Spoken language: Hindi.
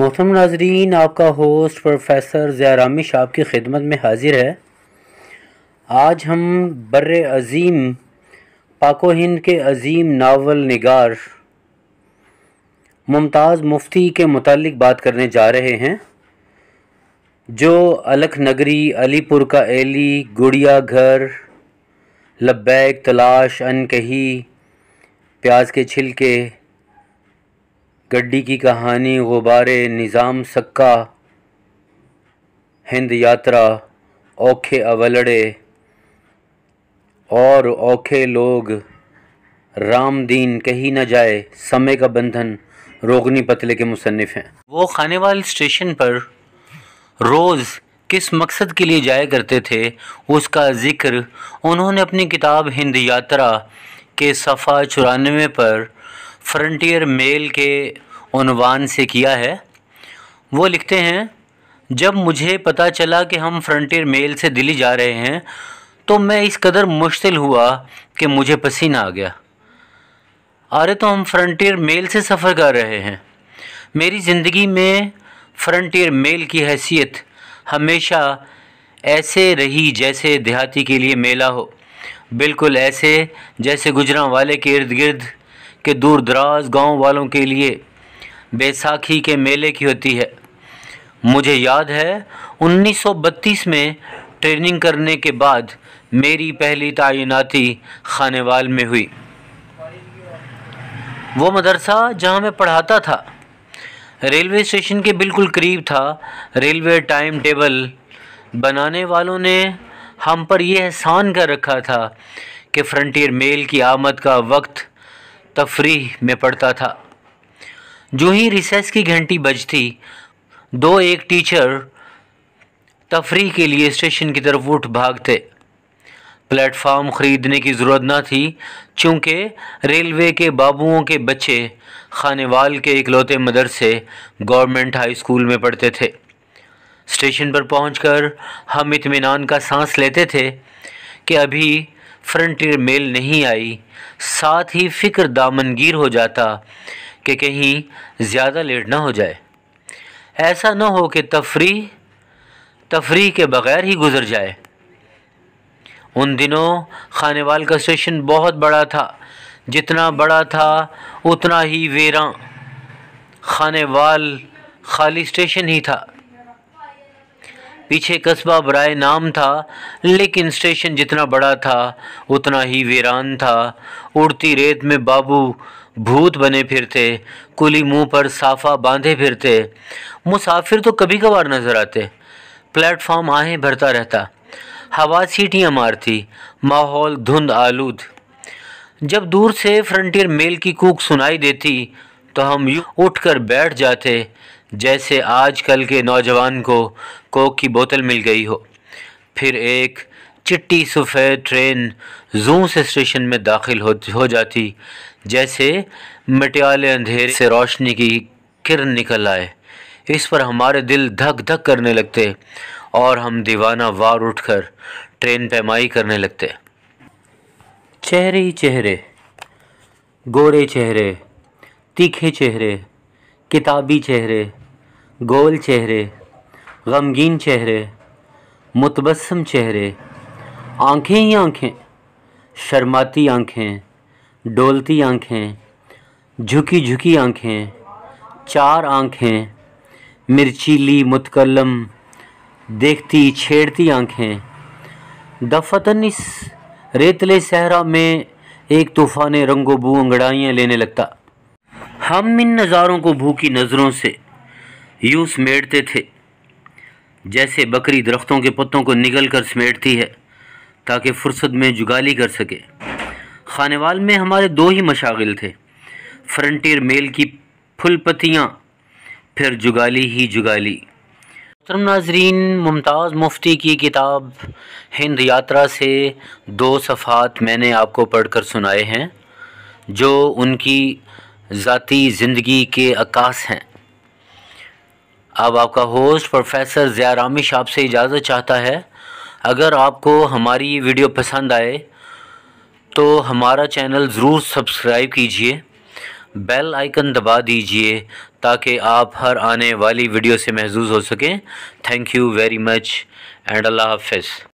मोहतरम नाजरीन आपका होस्ट प्रोफेसर ज़यारामी शाह की खिदमत में हाजिर है आज हम बर अज़ीम पाको हिंद के अज़ीम नावल नगार मुमताज़ मुफ्ती के मतलब बात करने जा रहे हैं जो अलख नगरी अलीपुर का एली गुड़िया घर लब्बैक तलाश अनकही प्याज के छिलके गड्डी की कहानी गुब्बारे निज़ाम सक्का हिंद यात्रा औखे अवलड़े और औखे लोग राम दीन कहीं ना जाए समय का बंधन रोगनी पतले के मुसनफ़ हैं वो खानेवाल स्टेशन पर रोज़ किस मकसद के लिए जाया करते थे उसका ज़िक्र उन्होंने अपनी किताब हिंद यात्रा के सफ़ा चौरानवे पर फ्रंटियर मेल के उनवान से किया है वो लिखते हैं जब मुझे पता चला कि हम फ्रंटियर मेल से दिल्ली जा रहे हैं तो मैं इस कदर मुश्किल हुआ कि मुझे पसीना आ गया अरे तो हम फ्रंटियर मेल से सफ़र कर रहे हैं मेरी ज़िंदगी में फ्रंटियर मेल की हैसियत हमेशा ऐसे रही जैसे देहाती के लिए मेला हो बिल्कुल ऐसे जैसे गुजरा वाले के इर्द गिर्द के दूर दराज गाँव वालों के लिए बैसाखी के मेले की होती है मुझे याद है 1932 में ट्रेनिंग करने के बाद मेरी पहली तैनाती खानेवाल में हुई वो मदरसा जहाँ मैं पढ़ाता था रेलवे स्टेशन के बिल्कुल करीब था रेलवे टाइम टेबल बनाने वालों ने हम पर यह एहसान कर रखा था कि फ्रंटियर मेल की आमद का वक्त तफरी में पड़ता था जो ही रिसेस की घंटी बजती दो एक टीचर तफरी के लिए स्टेशन की तरफ उठ भागते प्लेटफार्म ख़रीदने की ज़रूरत ना थी क्योंकि रेलवे के बाबुओं के बच्चे खानेवाल के इकलौते मदरसे गवर्नमेंट हाई स्कूल में पढ़ते थे स्टेशन पर कर हम इतमान का सांस लेते थे कि अभी फ्रंटियर मेल नहीं आई साथ ही फ़िक्र दामनगीर हो जाता कि कहीं ज़्यादा लेट ना हो जाए ऐसा ना हो कि तफरी तफरी के बग़ैर ही गुज़र जाए उन दिनों खानेवाल का स्टेशन बहुत बड़ा था जितना बड़ा था उतना ही वेरा खानेवाल खाली स्टेशन ही था पीछे कस्बा बराए नाम था लेकिन स्टेशन जितना बड़ा था उतना ही वीरान था उड़ती रेत में बाबू भूत बने फिरते कुली मुंह पर साफा बांधे फिरते मुसाफिर तो कभी कभार नजर आते प्लेटफॉर्म आहें भरता रहता हवा सीटियाँ मारती माहौल धुंध आलूद जब दूर से फ्रंटियर मेल की कूक सुनाई देती तो हम यूँ कर बैठ जाते जैसे आजकल के नौजवान को कोक की बोतल मिल गई हो फिर एक चिट्टी सफ़ेद ट्रेन जू से स्टेशन में दाखिल हो हो जाती जैसे मटियाले अंधेरे से रोशनी की किरण निकल आए इस पर हमारे दिल धक धक करने लगते और हम दीवाना वार उठकर ट्रेन पैमाई करने लगते चेहरे ही चेहरे गोरे चेहरे तीखे चेहरे किताबी चेहरे गोल चेहरे गमगीन चेहरे मुतबसम चेहरे आंखें ही आंखें शर्माती आंखें डोलती आंखें झुकी झुकी आंखें चार आंखें मिर्चीली मुतकलम देखती छेड़ती आंखें दफतन इस रेतले सहरा में एक तूफ़ान रंगो बू अंगड़ाइयाँ लेने लगता हम इन नज़ारों को भूखी नज़रों से यूँ समेटते थे जैसे बकरी दरख्तों के पत्तों को निगल कर समेटती है ताकि फुर्सत में जुगाली कर सके खानेवाल में हमारे दो ही मशागिल थे फ्रंटियर मेल की फुलपतियाँ फिर जुगाली ही जुगाली मोहतरम नाजरीन मुमताज़ मुफ्ती की किताब हिंद यात्रा से दो सफ़ात मैंने आपको पढ़ कर सुनाए हैं जो उनकी ज़ाती ज़िंदगी के अक्स हैं अब आपका होस्ट प्रोफेसर ज़ियारामिश आपसे इजाज़त चाहता है अगर आपको हमारी ये वीडियो पसंद आए तो हमारा चैनल ज़रूर सब्सक्राइब कीजिए बेल आइकन दबा दीजिए ताकि आप हर आने वाली वीडियो से महजूज हो सकें thank you very much and अल्लाह हाफ